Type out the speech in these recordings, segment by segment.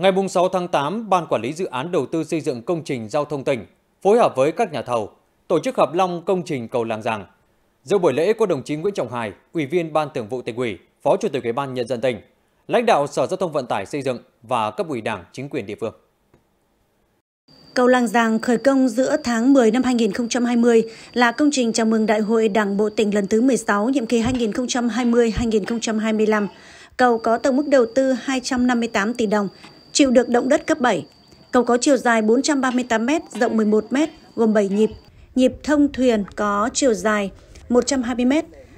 Ngày 6 tháng 8, Ban Quản lý Dự án Đầu tư xây dựng công trình giao thông tỉnh phối hợp với các nhà thầu tổ chức hợp long công trình cầu Làng Giàng. Dự buổi lễ có đồng chí Nguyễn Trọng Hải, Ủy viên Ban Thường vụ Tỉnh ủy, Phó Chủ tịch Ủy ban Nhân dân tỉnh, lãnh đạo Sở Giao thông Vận tải xây dựng và cấp ủy Đảng, chính quyền địa phương. Cầu Làng Giàng khởi công giữa tháng 10 năm 2020 là công trình chào mừng Đại hội Đảng Bộ tỉnh lần thứ 16, nhiệm kỳ 2020-2025. Cầu có tổng mức đầu tư 258 tỷ đồng, chịu được động đất cấp 7. Cầu có chiều dài 438 m, rộng 11 m, gồm 7 nhịp. Nhịp thông thuyền có chiều dài 120 m,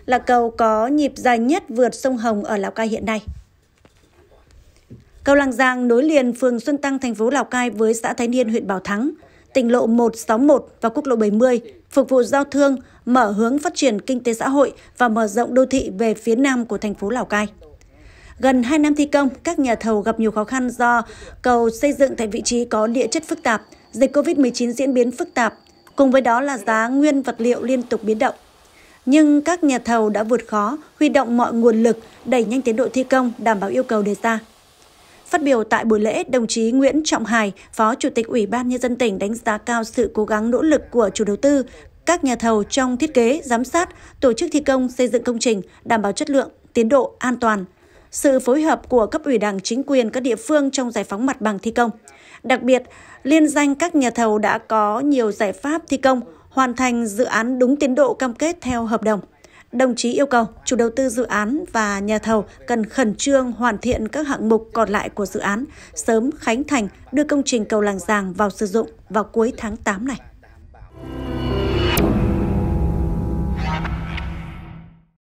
là cầu có nhịp dài nhất vượt sông Hồng ở Lào Cai hiện nay. Cầu Làng Giang nối liền phường Xuân Tăng, thành phố Lào Cai với xã Thái Niên, huyện Bảo Thắng, tỉnh lộ 161 và quốc lộ 70, phục vụ giao thương, mở hướng phát triển kinh tế xã hội và mở rộng đô thị về phía nam của thành phố Lào Cai. Gần 2 năm thi công, các nhà thầu gặp nhiều khó khăn do cầu xây dựng tại vị trí có địa chất phức tạp, dịch COVID-19 diễn biến phức tạp, cùng với đó là giá nguyên vật liệu liên tục biến động. Nhưng các nhà thầu đã vượt khó, huy động mọi nguồn lực, đẩy nhanh tiến độ thi công, đảm bảo yêu cầu đề ra. Phát biểu tại buổi lễ, đồng chí Nguyễn Trọng Hải, Phó Chủ tịch Ủy ban Nhân dân tỉnh đánh giá cao sự cố gắng nỗ lực của chủ đầu tư, các nhà thầu trong thiết kế, giám sát, tổ chức thi công, xây dựng công trình, đảm bảo chất lượng, tiến độ, an toàn – sự phối hợp của cấp ủy đảng chính quyền các địa phương trong giải phóng mặt bằng thi công. Đặc biệt, liên danh các nhà thầu đã có nhiều giải pháp thi công, hoàn thành dự án đúng tiến độ cam kết theo hợp đồng. Đồng chí yêu cầu chủ đầu tư dự án và nhà thầu cần khẩn trương hoàn thiện các hạng mục còn lại của dự án, sớm khánh thành đưa công trình cầu làng Giàng vào sử dụng vào cuối tháng 8 này.